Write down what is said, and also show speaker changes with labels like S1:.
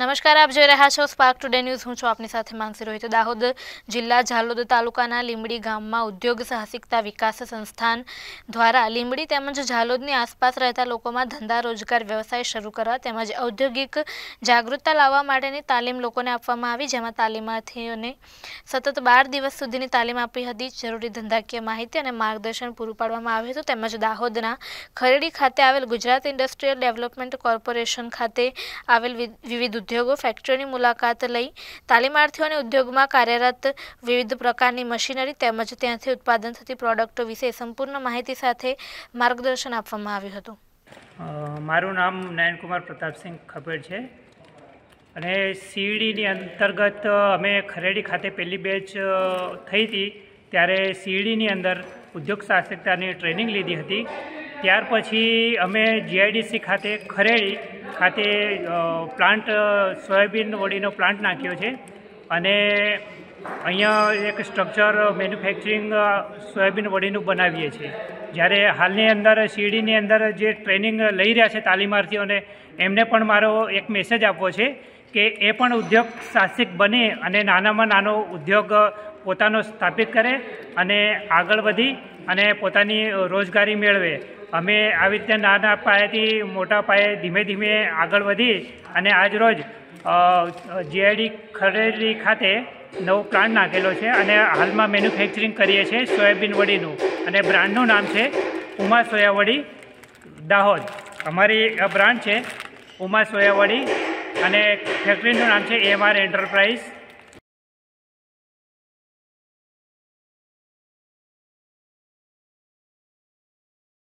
S1: નમસ્કાર આપ જોઈ રહ્યા છો સ્પાર્ક ટુડે ન્યૂઝ હું છું આપની સાથે માનસી રોહિત દાહોદ જિલ્લા ઝાલોદ તાલુકાના લીંબડી ગામમાં ઉદ્યોગ સાહસિકતા વિકાસ સંસ્થાન દ્વારા લીંબડી તેમજ ઝાલોદની આસપાસ રહેતા લોકોમાં ધંધા રોજગાર વ્યવસાય શરૂ કરવા તેમજ ઔદ્યોગિક જાગૃતતા લાવવા માટેની તાલીમ લોકોને આપવામાં આવી જેમાં તાલીમાર્થીઓને સતત બાર દિવસ સુધીની તાલીમ આપી હતી જરૂરી ધંધાકીય માહિતી અને માર્ગદર્શન પૂરું પાડવામાં આવ્યું હતું તેમજ દાહોદના ખરેડી ખાતે આવેલ ગુજરાત ઇન્ડસ્ટ્રીયલ ડેવલપમેન્ટ કોર્પોરેશન ખાતે આવેલ વિવિધ ઉદ્યોગો ફેક્ટરીની મુલાકાત લઈ તાલીમાર્થીઓને ઉદ્યોગમાં કાર્યરત વિવિધ પ્રકારની મશીનરી તેમજ ત્યાંથી ઉત્પાદન થતી પ્રોડક્ટો વિશે સંપૂર્ણ માહિતી સાથે માર્ગદર્શન આપવામાં આવ્યું
S2: હતું મારું નામ નયનકુમાર પ્રતાપસિંહ ખબર છે અને સીઈડીની અંતર્ગત અમે ખરેડી ખાતે પહેલી બેચ થઈ હતી ત્યારે સીઈડીની અંદર ઉદ્યોગ સાહસિકતાની ટ્રેનિંગ લીધી હતી ત્યાર પછી અમે જીઆઈડીસી ખાતે ખરેડી ખાતે પ્લાન્ટ સોયાબીન વડીનો પ્લાન્ટ નાખ્યો છે અને અહીંયા એક સ્ટ્રક્ચર મેન્યુફેક્ચરિંગ સોયાબીન વડીનું બનાવીએ છીએ જ્યારે હાલની અંદર શીરડીની અંદર જે ટ્રેનિંગ લઈ રહ્યા છે તાલીમાર્થીઓને એમને પણ મારો એક મેસેજ આપવો છે કે એ પણ ઉદ્યોગ સાહસિક બને અને નાનામાં નાનો ઉદ્યોગ પોતાનો સ્થાપિત કરે અને આગળ વધી અને પોતાની રોજગારી મેળવે અમે આવી રીતે નાના પાયેથી મોટા પાયે ધીમે ધીમે આગળ વધી અને આજરોજ જીઆઈડી ખરેલી ખાતે નવો પ્લાન્ટ નાખેલો છે અને હાલમાં મેન્યુફેક્ચરિંગ કરીએ છીએ સોયાબીન વડીનું અને બ્રાન્ડનું નામ છે ઉમા સોયાવડી દાહોદ અમારી બ્રાન્ડ છે
S1: ઉમા સોયાવડી અને ફેક્ટરીનું નામ છે એમઆર એન્ટરપ્રાઇઝ